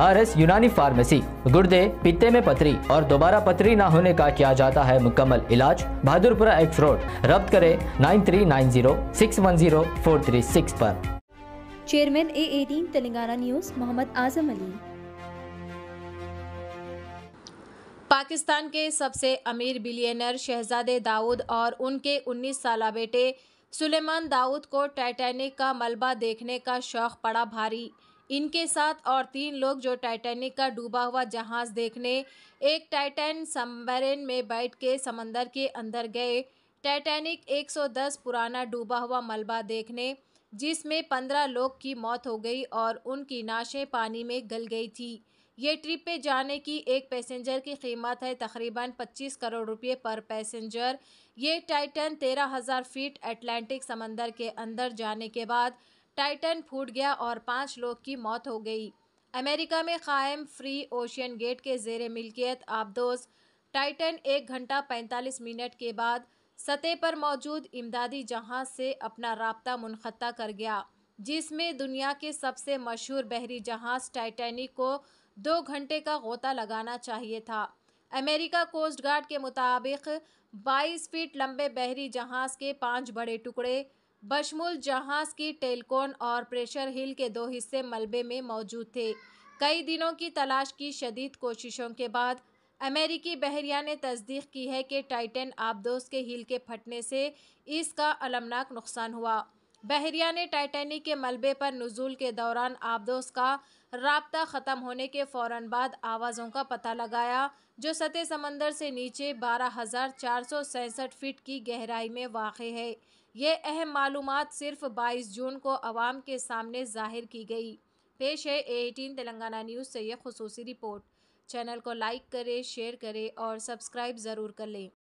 R S यूनानी pharmacy गुर्दे पित्ते में पथरी और दोबारा पथरी ना होने का किया जाता है मुकम्मल इलाज बहादुरपुरा एक्स रोड रब्त करे nine three nine zero six one zero four three six पर chairman A eighteen Telangana news Mohammad Azam Ali Pakistan के सबसे अमीर बिलियनर शहजादे दाऊद और उनके 19 साल बेटे सुलेमान दाऊद को टाइटैनिक का मलबा देखने का शौक पड़ा भारी इनके साथ और तीन लोग जो टाइटैनिक का डूबा हुआ जहाज़ देखने एक टाइटैन सबमरीन में बैठ के समंदर के अंदर गए टाइटैनिक 110 पुराना डूबा हुआ मलबा देखने जिसमें 15 लोग की मौत हो गई और उनकी नाशें पानी में गल गई थी ये ट्रिप पे जाने की एक पैसेंजर की कीमत है तकरीबन 25 करोड़ रुपए पर पैसेंजर ये टाइटन 13,000 फीट अटलांटिक समंदर के अंदर जाने के बाद टाइटन फूट गया और पाँच लोग की मौत हो गई अमेरिका में कायम फ्री ओशियन गेट के जेर मिल्कियत आबदोज़ टाइटन एक घंटा 45 मिनट के बाद सतह पर मौजूद इमदादी जहाज़ से अपना रबता मुनख़ा कर गया जिसमें दुनिया के सबसे मशहूर बहरी जहाज़ टाइटैनिक को दो घंटे का गोता लगाना चाहिए था अमेरिका कोस्ट गार्ड के मुताबिक 22 फीट लंबे बहरी जहाज़ के पांच बड़े टुकड़े बशमुल जहाज की टेलकोन और प्रेशर हिल के दो हिस्से मलबे में मौजूद थे कई दिनों की तलाश की शदीद कोशिशों के बाद अमेरिकी बहरिया ने तस्दीक की है कि टाइटन आबदोस के हिल के फटने से इसका अलमनाक नुकसान हुआ बहरिया ने टाइटैनिक के मलबे पर नजूल के दौरान आबदोस का रबता ख़त्म होने के फ़ौर बाद आवाज़ों का पता लगाया जो सतह समंदर से नीचे बारह हज़ार चार सौ सैंसठ फीट की गहराई में वाक़ है ये अहम मालूम सिर्फ बाईस जून को आवाम के सामने जाहिर की गई पेश है एटीन तेलंगाना न्यूज़ से यह खसूसी रिपोर्ट चैनल को लाइक करें शेयर करें और सब्सक्राइब ज़रूर कर लें